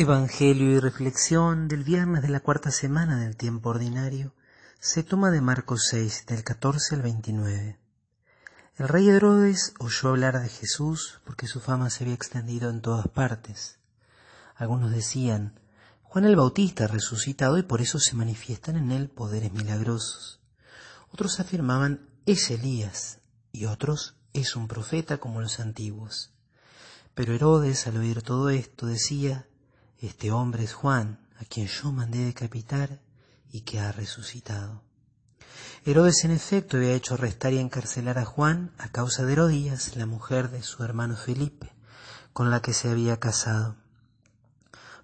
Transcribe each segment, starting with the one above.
Evangelio y reflexión del viernes de la cuarta semana del tiempo ordinario se toma de Marcos 6, del 14 al 29. El rey Herodes oyó hablar de Jesús porque su fama se había extendido en todas partes. Algunos decían, Juan el Bautista ha resucitado y por eso se manifiestan en él poderes milagrosos. Otros afirmaban, es Elías, y otros, es un profeta como los antiguos. Pero Herodes, al oír todo esto, decía, este hombre es Juan, a quien yo mandé decapitar y que ha resucitado. Herodes en efecto había hecho arrestar y encarcelar a Juan a causa de Herodías, la mujer de su hermano Felipe, con la que se había casado.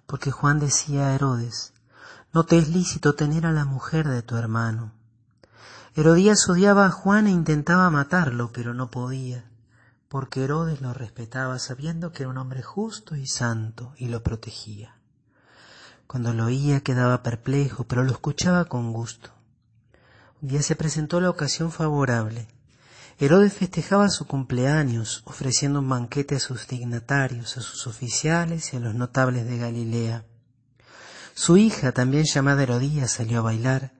Porque Juan decía a Herodes, no te es lícito tener a la mujer de tu hermano. Herodías odiaba a Juan e intentaba matarlo, pero no podía, porque Herodes lo respetaba sabiendo que era un hombre justo y santo y lo protegía. Cuando lo oía quedaba perplejo, pero lo escuchaba con gusto. Un día se presentó la ocasión favorable. Herodes festejaba su cumpleaños, ofreciendo un banquete a sus dignatarios, a sus oficiales y a los notables de Galilea. Su hija, también llamada Herodía, salió a bailar,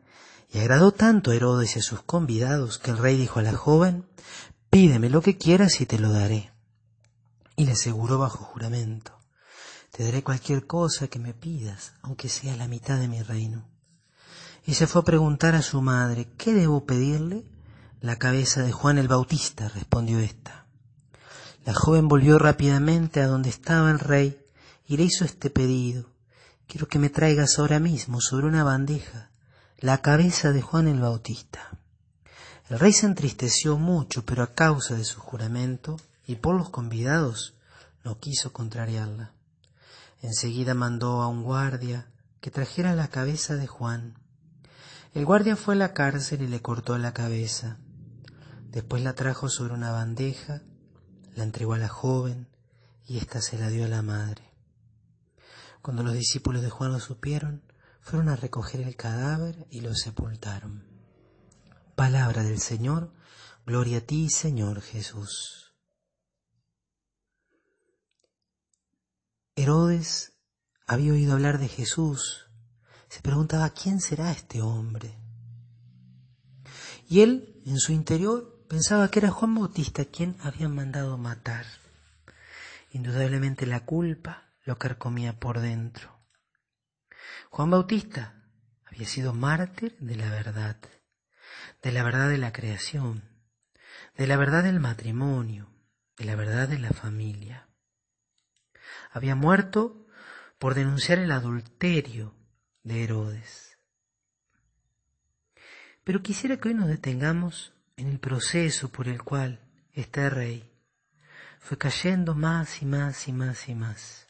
y agradó tanto a Herodes y a sus convidados que el rey dijo a la joven, Pídeme lo que quieras y te lo daré. Y le aseguró bajo juramento, te daré cualquier cosa que me pidas, aunque sea la mitad de mi reino. Y se fue a preguntar a su madre, ¿qué debo pedirle? La cabeza de Juan el Bautista, respondió ésta. La joven volvió rápidamente a donde estaba el rey y le hizo este pedido. Quiero que me traigas ahora mismo sobre una bandeja la cabeza de Juan el Bautista. El rey se entristeció mucho, pero a causa de su juramento y por los convidados no quiso contrariarla. Enseguida mandó a un guardia que trajera la cabeza de Juan. El guardia fue a la cárcel y le cortó la cabeza. Después la trajo sobre una bandeja, la entregó a la joven y ésta se la dio a la madre. Cuando los discípulos de Juan lo supieron, fueron a recoger el cadáver y lo sepultaron. Palabra del Señor, gloria a ti Señor Jesús. Herodes había oído hablar de Jesús, se preguntaba quién será este hombre. Y él, en su interior, pensaba que era Juan Bautista quien había mandado matar. Indudablemente la culpa lo carcomía por dentro. Juan Bautista había sido mártir de la verdad de la verdad de la creación, de la verdad del matrimonio, de la verdad de la familia. Había muerto por denunciar el adulterio de Herodes. Pero quisiera que hoy nos detengamos en el proceso por el cual este rey fue cayendo más y más y más y más.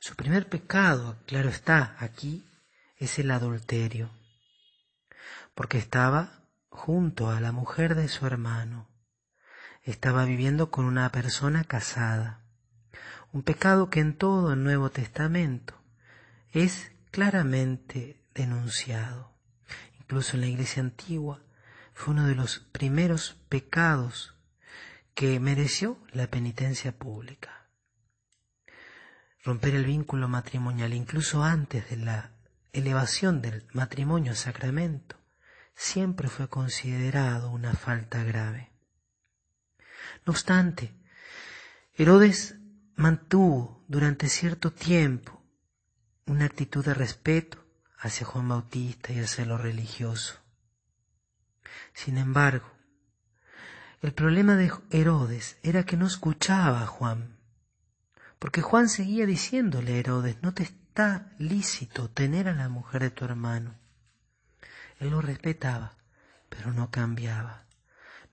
Su primer pecado, claro está, aquí es el adulterio, porque estaba junto a la mujer de su hermano. Estaba viviendo con una persona casada, un pecado que en todo el Nuevo Testamento es claramente denunciado. Incluso en la Iglesia antigua fue uno de los primeros pecados que mereció la penitencia pública. Romper el vínculo matrimonial incluso antes de la elevación del matrimonio a sacramento siempre fue considerado una falta grave. No obstante, Herodes mantuvo durante cierto tiempo una actitud de respeto hacia Juan Bautista y hacia lo religioso. Sin embargo, el problema de Herodes era que no escuchaba a Juan, porque Juan seguía diciéndole a Herodes, no te está lícito tener a la mujer de tu hermano. Él lo respetaba, pero no cambiaba.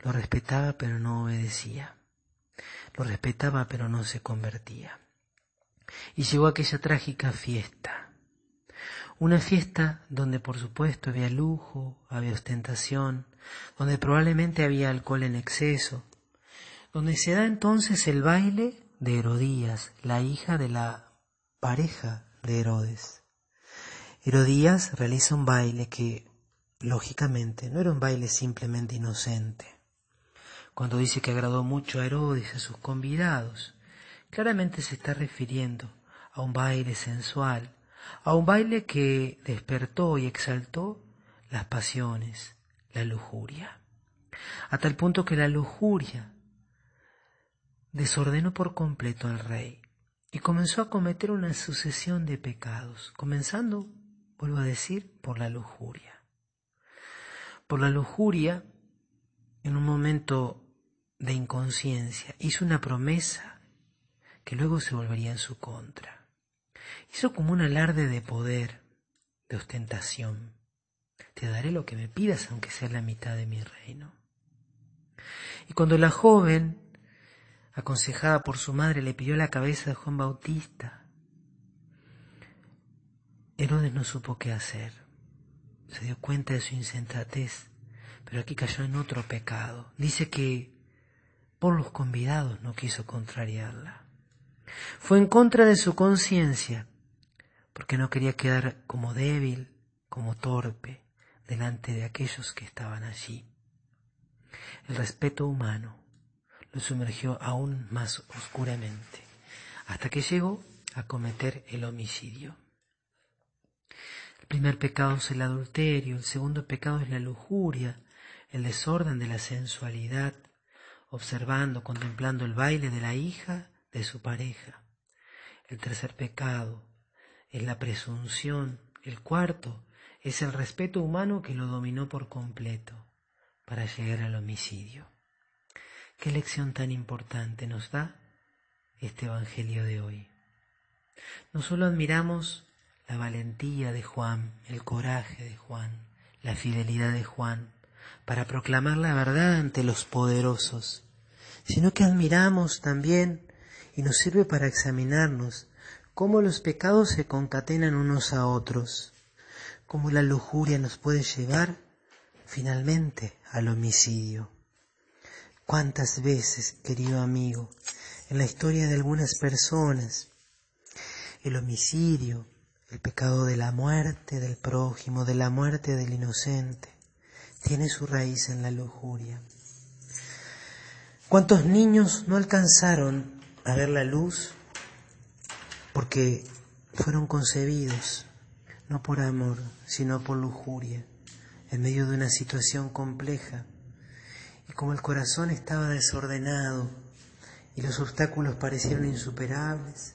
Lo respetaba, pero no obedecía. Lo respetaba, pero no se convertía. Y llegó aquella trágica fiesta. Una fiesta donde por supuesto había lujo, había ostentación, donde probablemente había alcohol en exceso, donde se da entonces el baile de Herodías, la hija de la pareja de Herodes. Herodías realiza un baile que Lógicamente, no era un baile simplemente inocente. Cuando dice que agradó mucho a Herodes y a sus convidados, claramente se está refiriendo a un baile sensual, a un baile que despertó y exaltó las pasiones, la lujuria, a tal punto que la lujuria desordenó por completo al rey y comenzó a cometer una sucesión de pecados, comenzando, vuelvo a decir, por la lujuria por la lujuria, en un momento de inconsciencia, hizo una promesa que luego se volvería en su contra. Hizo como un alarde de poder, de ostentación. Te daré lo que me pidas, aunque sea la mitad de mi reino. Y cuando la joven, aconsejada por su madre, le pidió la cabeza de Juan Bautista, Herodes no supo qué hacer se dio cuenta de su insensatez, pero aquí cayó en otro pecado. Dice que por los convidados no quiso contrariarla. Fue en contra de su conciencia, porque no quería quedar como débil, como torpe, delante de aquellos que estaban allí. El respeto humano lo sumergió aún más oscuramente, hasta que llegó a cometer el homicidio. El primer pecado es el adulterio, el segundo pecado es la lujuria, el desorden de la sensualidad, observando, contemplando el baile de la hija de su pareja. El tercer pecado es la presunción. El cuarto es el respeto humano que lo dominó por completo para llegar al homicidio. ¿Qué lección tan importante nos da este Evangelio de hoy? No solo admiramos la valentía de Juan, el coraje de Juan, la fidelidad de Juan, para proclamar la verdad ante los poderosos, sino que admiramos también y nos sirve para examinarnos cómo los pecados se concatenan unos a otros, cómo la lujuria nos puede llevar finalmente al homicidio. ¿Cuántas veces, querido amigo, en la historia de algunas personas, el homicidio, el pecado de la muerte del prójimo, de la muerte del inocente, tiene su raíz en la lujuria. ¿Cuántos niños no alcanzaron a ver la luz porque fueron concebidos no por amor, sino por lujuria, en medio de una situación compleja? Y como el corazón estaba desordenado y los obstáculos parecieron insuperables,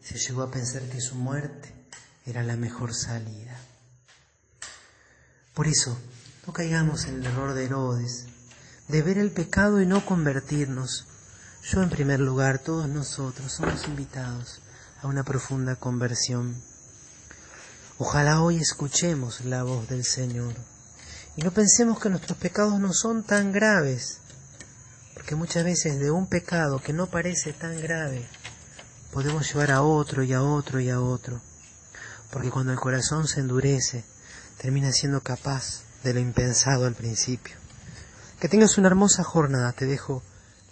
se llegó a pensar que su muerte era la mejor salida. Por eso, no caigamos en el error de Herodes, de ver el pecado y no convertirnos. Yo en primer lugar, todos nosotros somos invitados a una profunda conversión. Ojalá hoy escuchemos la voz del Señor y no pensemos que nuestros pecados no son tan graves, porque muchas veces de un pecado que no parece tan grave podemos llevar a otro y a otro y a otro porque cuando el corazón se endurece, termina siendo capaz de lo impensado al principio. Que tengas una hermosa jornada, te dejo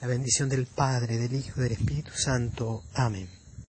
la bendición del Padre, del Hijo y del Espíritu Santo. Amén.